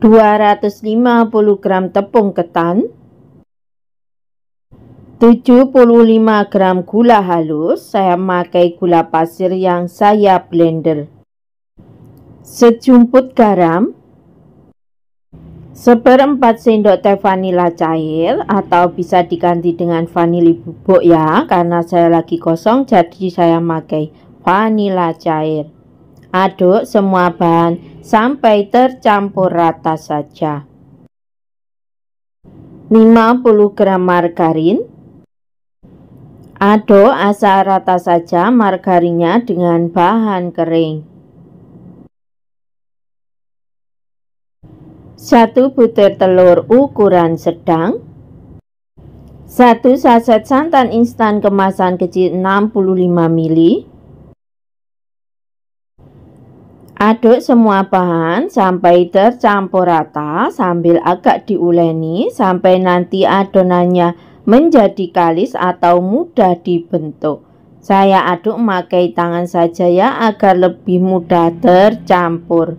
250 gram tepung ketan, 75 gram gula halus, saya memakai gula pasir yang saya blender. Sejumput garam, seperempat sendok teh vanila cair atau bisa diganti dengan vanili bubuk ya, karena saya lagi kosong jadi saya memakai vanila cair. Aduk semua bahan sampai tercampur rata saja. 50 gram margarin Aduk asal rata saja margarinnya dengan bahan kering. 1 butir telur ukuran sedang 1 saset santan instan kemasan kecil 65 ml Aduk semua bahan sampai tercampur rata sambil agak diuleni sampai nanti adonannya menjadi kalis atau mudah dibentuk. Saya aduk memakai tangan saja ya agar lebih mudah tercampur.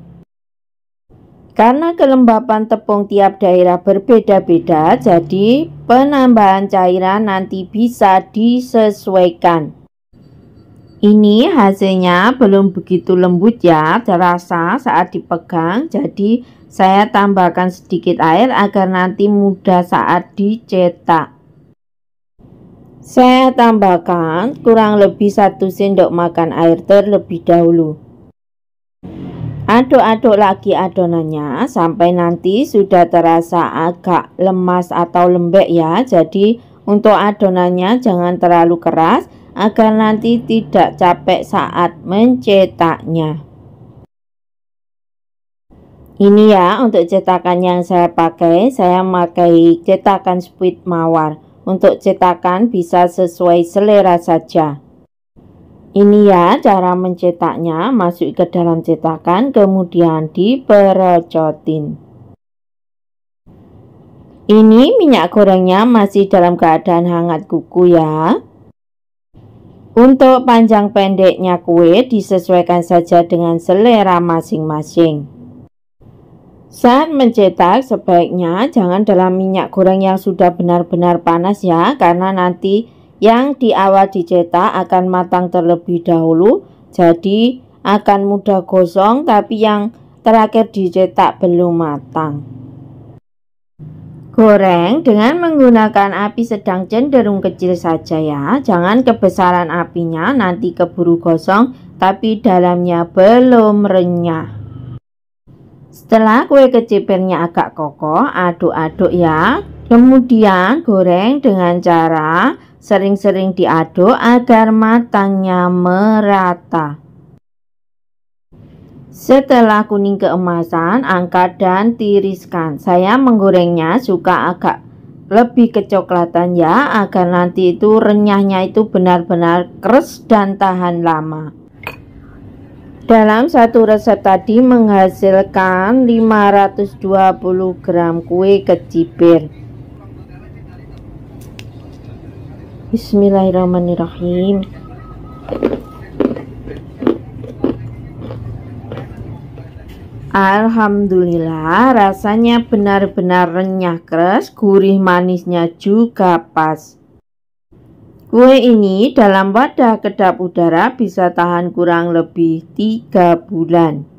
Karena kelembapan tepung tiap daerah berbeda-beda, jadi penambahan cairan nanti bisa disesuaikan. Ini hasilnya belum begitu lembut ya terasa saat dipegang jadi saya tambahkan sedikit air agar nanti mudah saat dicetak. Saya tambahkan kurang lebih satu sendok makan air terlebih dahulu. Aduk-aduk lagi adonannya sampai nanti sudah terasa agak lemas atau lembek ya. Jadi untuk adonannya jangan terlalu keras agar nanti tidak capek saat mencetaknya. Ini ya untuk cetakan yang saya pakai, saya memakai cetakan speed mawar. Untuk cetakan bisa sesuai selera saja. Ini ya cara mencetaknya, masuk ke dalam cetakan kemudian diperocotin. Ini minyak gorengnya masih dalam keadaan hangat kuku ya. Untuk panjang pendeknya kue disesuaikan saja dengan selera masing-masing. Saat mencetak sebaiknya jangan dalam minyak goreng yang sudah benar-benar panas ya karena nanti yang di awal dicetak akan matang terlebih dahulu jadi akan mudah gosong tapi yang terakhir dicetak belum matang. Goreng dengan menggunakan api sedang cenderung kecil saja ya Jangan kebesaran apinya nanti keburu gosong tapi dalamnya belum renyah Setelah kue kecipirnya agak kokoh aduk-aduk ya Kemudian goreng dengan cara sering-sering diaduk agar matangnya merata setelah kuning keemasan, angkat dan tiriskan. Saya menggorengnya suka agak lebih kecoklatan ya, agar nanti itu renyahnya itu benar-benar kres dan tahan lama. Dalam satu resep tadi menghasilkan 520 gram kue kecipir. Bismillahirrahmanirrahim. Alhamdulillah rasanya benar-benar renyah keras, gurih manisnya juga pas. Kue ini dalam wadah kedap udara bisa tahan kurang lebih 3 bulan.